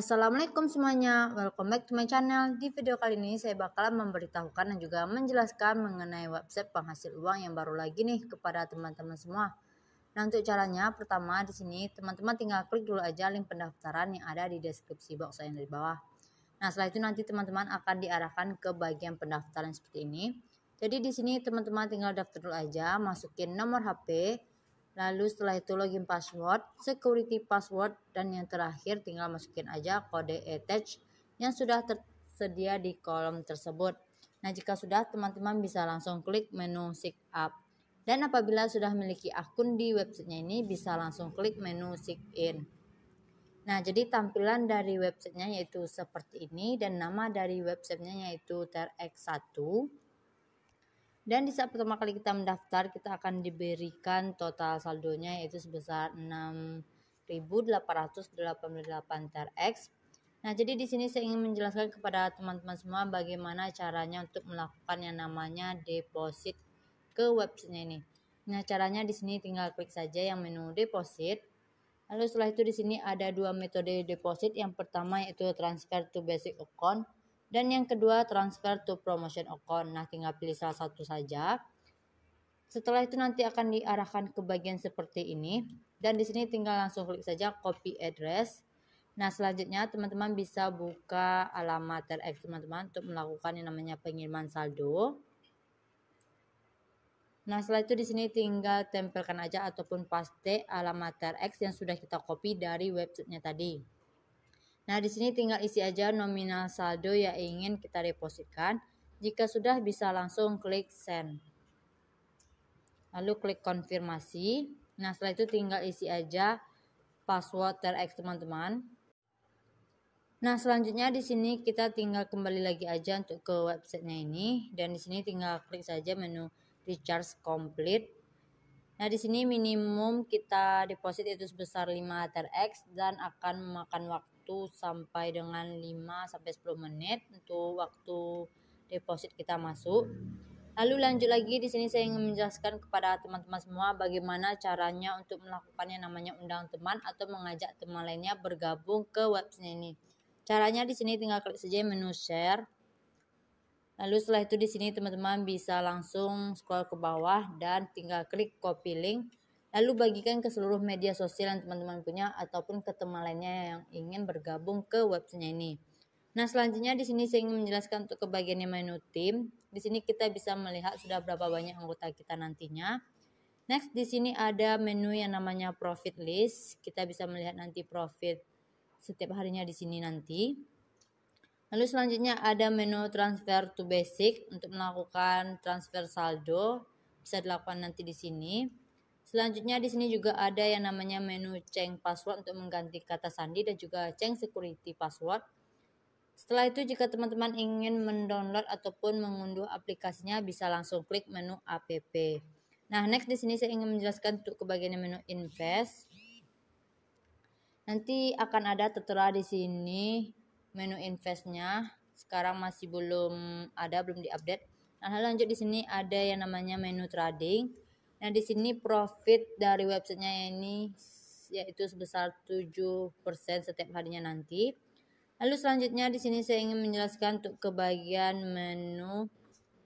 Assalamualaikum semuanya, welcome back to my channel. Di video kali ini saya bakalan memberitahukan dan juga menjelaskan mengenai website penghasil uang yang baru lagi nih kepada teman-teman semua. Nah untuk caranya, pertama di sini teman-teman tinggal klik dulu aja link pendaftaran yang ada di deskripsi box saya yang di bawah. Nah setelah itu nanti teman-teman akan diarahkan ke bagian pendaftaran seperti ini. Jadi di sini teman-teman tinggal daftar dulu aja, masukin nomor HP, lalu setelah itu login password, security password, dan yang terakhir tinggal masukin aja kode attach yang sudah tersedia di kolom tersebut. Nah, jika sudah, teman-teman bisa langsung klik menu Sign Up. Dan apabila sudah memiliki akun di websitenya ini, bisa langsung klik menu Sign In. Nah, jadi tampilan dari websitenya yaitu seperti ini dan nama dari websitenya yaitu TerX1. Dan di saat pertama kali kita mendaftar, kita akan diberikan total saldonya yaitu sebesar 6.888 TRX. Nah, jadi di sini saya ingin menjelaskan kepada teman-teman semua bagaimana caranya untuk melakukan yang namanya deposit ke websitenya ini. Nah, caranya di sini tinggal klik saja yang menu deposit. Lalu setelah itu di sini ada dua metode deposit. Yang pertama yaitu transfer to basic account dan yang kedua, transfer to promotion account. Nah, tinggal pilih salah satu saja. Setelah itu nanti akan diarahkan ke bagian seperti ini. Dan di sini tinggal langsung klik saja copy address. Nah, selanjutnya teman-teman bisa buka alamat TRX teman-teman untuk melakukan yang namanya pengiriman saldo. Nah, setelah itu di sini tinggal tempelkan aja ataupun paste alamat TRX yang sudah kita copy dari websitenya tadi. Nah, di sini tinggal isi aja nominal saldo yang ingin kita depositkan. Jika sudah bisa langsung klik send. Lalu klik konfirmasi. Nah, setelah itu tinggal isi aja password TRX teman-teman. Nah, selanjutnya di sini kita tinggal kembali lagi aja untuk ke websitenya ini dan di sini tinggal klik saja menu recharge complete. Nah, di sini minimum kita deposit itu sebesar 5 TRX dan akan memakan waktu sampai dengan 5 sampai 10 menit untuk waktu deposit kita masuk. Lalu lanjut lagi di sini saya ingin menjelaskan kepada teman-teman semua bagaimana caranya untuk melakukan yang namanya undang teman atau mengajak teman lainnya bergabung ke website ini. Caranya di sini tinggal klik saja menu share. Lalu setelah itu di sini teman-teman bisa langsung scroll ke bawah dan tinggal klik copy link Lalu bagikan ke seluruh media sosial yang teman-teman punya ataupun ke teman lainnya yang ingin bergabung ke websitenya ini. Nah, selanjutnya di sini saya ingin menjelaskan untuk kebagiannya menu tim. Di sini kita bisa melihat sudah berapa banyak anggota kita nantinya. Next, di sini ada menu yang namanya profit list. Kita bisa melihat nanti profit setiap harinya di sini nanti. Lalu selanjutnya ada menu transfer to basic untuk melakukan transfer saldo bisa dilakukan nanti di sini. Selanjutnya di sini juga ada yang namanya menu change password untuk mengganti kata sandi dan juga change security password. Setelah itu jika teman-teman ingin mendownload ataupun mengunduh aplikasinya bisa langsung klik menu app. Nah, next di sini saya ingin menjelaskan untuk kebagian menu invest. Nanti akan ada tertera di sini menu investnya. Sekarang masih belum ada, belum diupdate. Nah, lanjut di sini ada yang namanya menu trading. Nah, di sini profit dari websitenya ini yaitu sebesar 7% setiap harinya nanti. Lalu selanjutnya di sini saya ingin menjelaskan untuk kebagian menu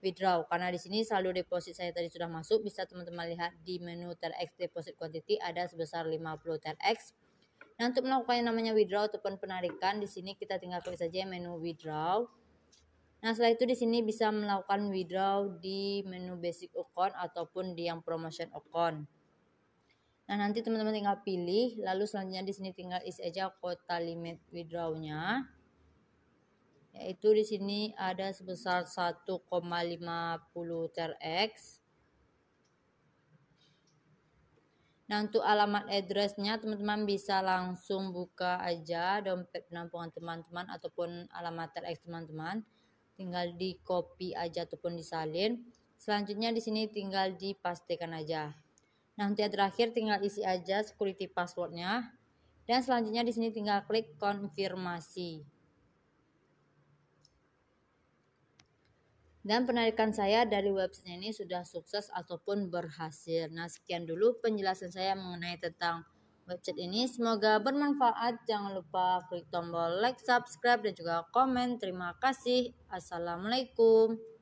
withdraw karena di sini saldo deposit saya tadi sudah masuk bisa teman-teman lihat di menu TRX deposit quantity ada sebesar 50 TRX. Nah, untuk melakukan yang namanya withdraw ataupun penarikan di sini kita tinggal klik saja menu withdraw. Nah, setelah itu di sini bisa melakukan withdraw di menu basic account ataupun di yang promotion account. Nah, nanti teman-teman tinggal pilih, lalu selanjutnya di sini tinggal isi aja kota limit withdrawnya, Yaitu di sini ada sebesar 1,50 TRX. Nah, untuk alamat addressnya teman-teman bisa langsung buka aja dompet penampungan teman-teman ataupun alamat TRX teman-teman tinggal di copy aja ataupun disalin selanjutnya di sini tinggal dipastikan aja nah untuk yang terakhir tinggal isi aja security passwordnya dan selanjutnya di sini tinggal klik konfirmasi Dan penarikan saya dari website ini sudah sukses ataupun berhasil. Nah, sekian dulu penjelasan saya mengenai tentang website ini. Semoga bermanfaat. Jangan lupa klik tombol like, subscribe, dan juga komen. Terima kasih. Assalamualaikum.